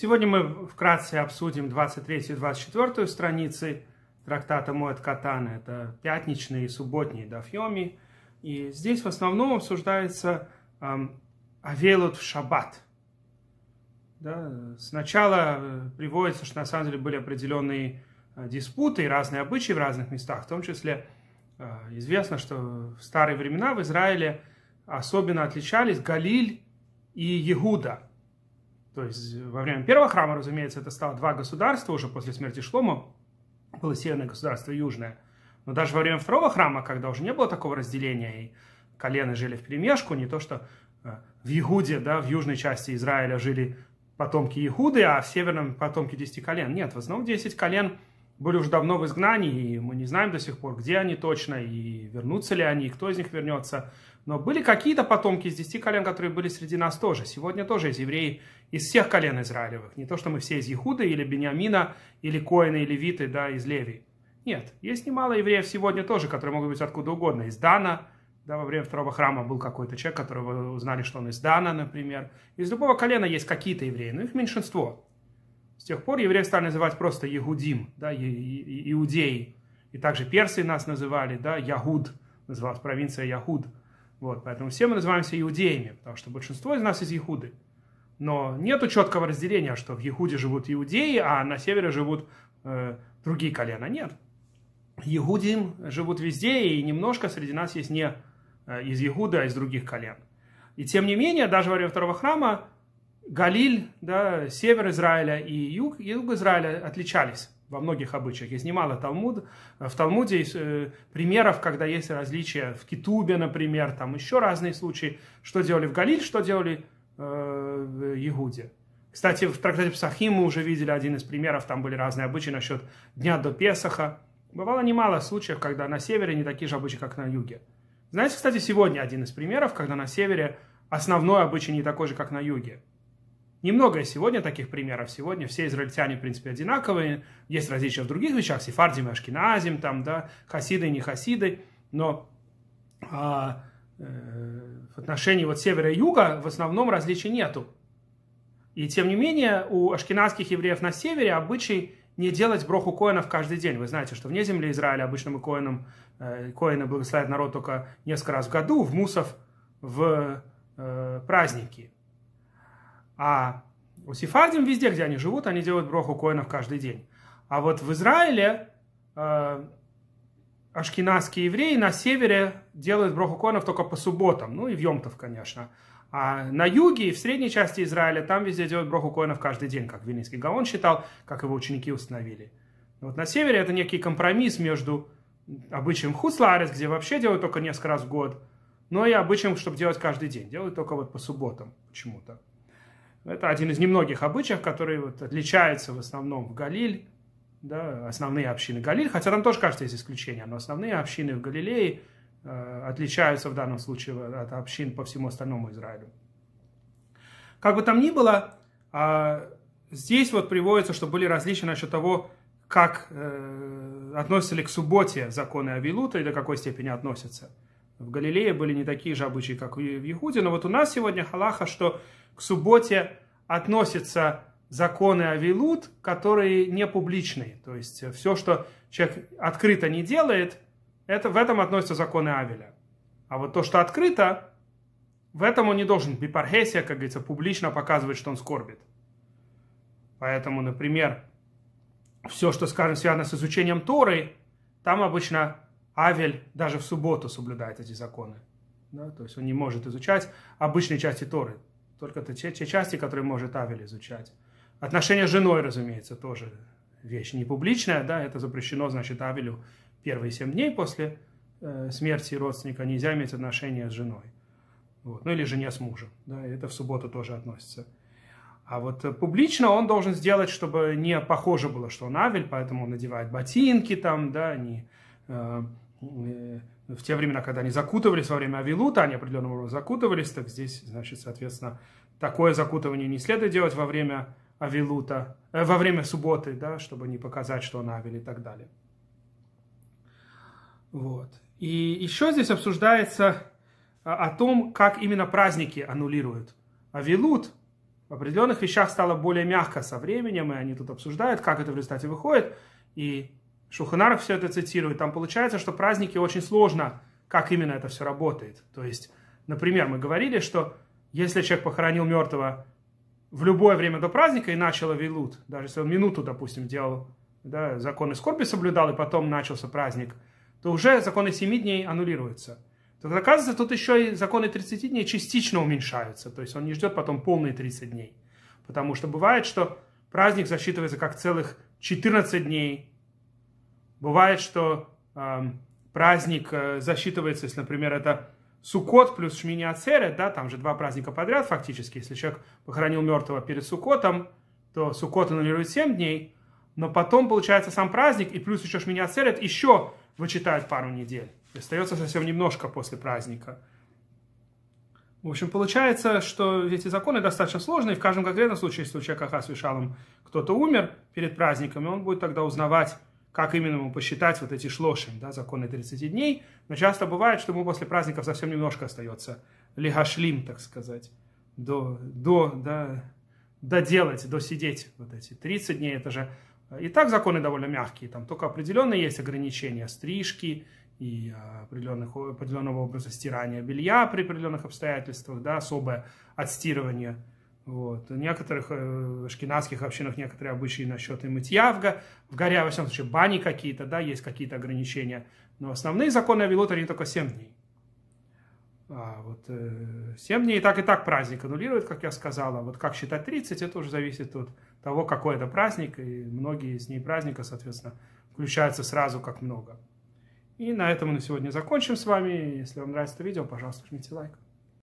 Сегодня мы вкратце обсудим 23-24 страницы трактата Моэт Катана. Это пятничные и субботние дафьоми. И здесь в основном обсуждается эм, Авелут в шаббат. Да, сначала э, приводится, что на самом деле были определенные э, диспуты и разные обычаи в разных местах. В том числе э, известно, что в старые времена в Израиле особенно отличались Галиль и Егуда. То есть во время первого храма, разумеется, это стало два государства, уже после смерти Шлома было северное государство и южное. Но даже во время второго храма, когда уже не было такого разделения, и колены жили в перемешку, не то что э, в Ягуде, да, в южной части Израиля жили потомки Иуды, а в северном потомки 10 колен. Нет, в основном 10 колен – были уже давно в изгнании, и мы не знаем до сих пор, где они точно, и вернутся ли они, и кто из них вернется. Но были какие-то потомки из десяти колен, которые были среди нас тоже. Сегодня тоже из евреи, из всех колен Израилевых. Не то, что мы все из Ехуда, или Бениамина, или Коина, или Виты, да, из леви. Нет, есть немало евреев сегодня тоже, которые могут быть откуда угодно. Из Дана, да, во время второго храма был какой-то человек, которого узнали, что он из Дана, например. Из любого колена есть какие-то евреи, но их меньшинство. С тех пор евреев стали называть просто Ягудим, да, иудеи. И также персы нас называли, да, ягуд называлась провинция ягуд, Вот, поэтому все мы называемся иудеями, потому что большинство из нас из ягуды, Но нету четкого разделения, что в ягуде живут иудеи, а на севере живут э, другие колена. Нет. Ягудим живут везде, и немножко среди нас есть не э, из ягуды, а из других колен. И тем не менее, даже во время второго храма Галиль, да, север Израиля и юг, юг Израиля отличались во многих обычаях. Есть немало Талмуд. Э, в Талмуде есть э, примеров, когда есть различия в Китубе, например, там еще разные случаи, что делали в Галиль, что делали э, в Ягуде. Кстати, в трактате Псахим мы уже видели один из примеров, там были разные обычаи насчет дня до Песаха. Бывало немало случаев, когда на севере не такие же обычаи, как на юге. Знаете, кстати, сегодня один из примеров, когда на севере основной обычай не такой же, как на юге. Немного сегодня таких примеров. Сегодня все израильтяне, в принципе, одинаковые. Есть различия в других вещах. Сефардим, Ашкиназим, там, да, хасиды, и не хасиды. Но а, э, в отношении вот севера и юга в основном различий нету. И тем не менее, у ашкенадских евреев на севере обычай не делать броху коинов каждый день. Вы знаете, что вне земли Израиля обычно мы коинам, э, коины благословляют народ только несколько раз в году, в мусов, в э, праздники. А у сефардим везде, где они живут, они делают броху коинов каждый день. А вот в Израиле э, ашкенадские евреи на севере делают броху коинов только по субботам, ну и в Йомтов, конечно. А на юге и в средней части Израиля там везде делают броху коинов каждый день, как Вильнинский Гаон считал, как его ученики установили. Но вот на севере это некий компромисс между обычаем хусларес, где вообще делают только несколько раз в год, но и обычаем, чтобы делать каждый день. Делают только вот по субботам почему-то. Это один из немногих обычаев, который вот отличается в основном в Галиль, да, основные общины Галиль, хотя там тоже, кажется, есть исключения, но основные общины в Галилее э, отличаются в данном случае от общин по всему остальному Израилю. Как бы там ни было, э, здесь вот приводится, что были различия насчет того, как э, относятся ли к субботе законы Авилута и до какой степени относятся. В Галилее были не такие же обычаи, как и в Иуде, но вот у нас сегодня халаха, что к субботе относятся законы Авилут, которые не публичные. То есть э, все, что человек открыто не делает, это, в этом относятся законы Авеля. А вот то, что открыто, в этом он не должен бипархесия, как говорится, публично показывать, что он скорбит. Поэтому, например, все, что, скажем, связано с изучением Торы, там обычно Авель даже в субботу соблюдает эти законы. Да? То есть он не может изучать обычные части Торы, только те, те части, которые может Авель изучать. Отношения с женой, разумеется, тоже вещь не публичная, да, это запрещено, значит, Авелю первые семь дней после э, смерти родственника нельзя иметь отношения с женой. Вот. Ну или жене с мужем, да, это в субботу тоже относится. А вот э, публично он должен сделать, чтобы не похоже было, что он Авель, поэтому он надевает ботинки там, да, не, э, в те времена, когда они закутывались во время Авилута, они определенным образом закутывались, так здесь, значит, соответственно, такое закутывание не следует делать во время Авилута, э, во время субботы, да, чтобы не показать, что он Авил и так далее. Вот. И еще здесь обсуждается а, о том, как именно праздники аннулируют. Авилут в определенных вещах стало более мягко со временем, и они тут обсуждают, как это в результате выходит. И Шуханарах все это цитирует. Там получается, что праздники очень сложно, как именно это все работает. То есть, например, мы говорили, что если человек похоронил мертвого в любое время до праздника и начал велут, даже если он минуту, допустим, делал, да, законы скорби соблюдал, и потом начался праздник, то уже законы 7 дней аннулируются. То оказывается, тут еще и законы 30 дней частично уменьшаются. То есть он не ждет потом полные 30 дней. Потому что бывает, что праздник засчитывается как целых 14 дней, Бывает, что э, праздник э, засчитывается, если, например, это Суккот плюс Шмини Ацерет, да, там же два праздника подряд фактически. Если человек похоронил мертвого перед Суккотом, то Суккот аннулирует 7 дней, но потом получается сам праздник, и плюс еще Шмини Ацерет еще вычитают пару недель. Остается совсем немножко после праздника. В общем, получается, что эти законы достаточно сложные. В каждом конкретном случае, если у человека Хас кто-то умер перед праздниками, он будет тогда узнавать как именно ему посчитать вот эти шлошим, да, законы 30 дней. Но часто бывает, что ему после праздников совсем немножко остается лихашлим, так сказать, до, до, да, доделать, досидеть вот эти 30 дней. Это же э, и так законы довольно мягкие, там только определенные есть ограничения, стрижки и э, определенных, определенного образа стирания белья при определенных обстоятельствах, да, особое отстирывание вот. В некоторых э, шкинатских общинах некоторые обычаи насчет и мытья в, в горе, во всяком случае, бани какие-то, да, есть какие-то ограничения. Но основные законы о Вилуте, они только 7 дней. А вот э, 7 дней и так и так праздник аннулирует, как я сказала вот как считать 30, это уже зависит от того, какой это праздник. И многие из дней праздника, соответственно, включаются сразу как много. И на этом мы на сегодня закончим с вами. Если вам нравится это видео, пожалуйста, жмите лайк.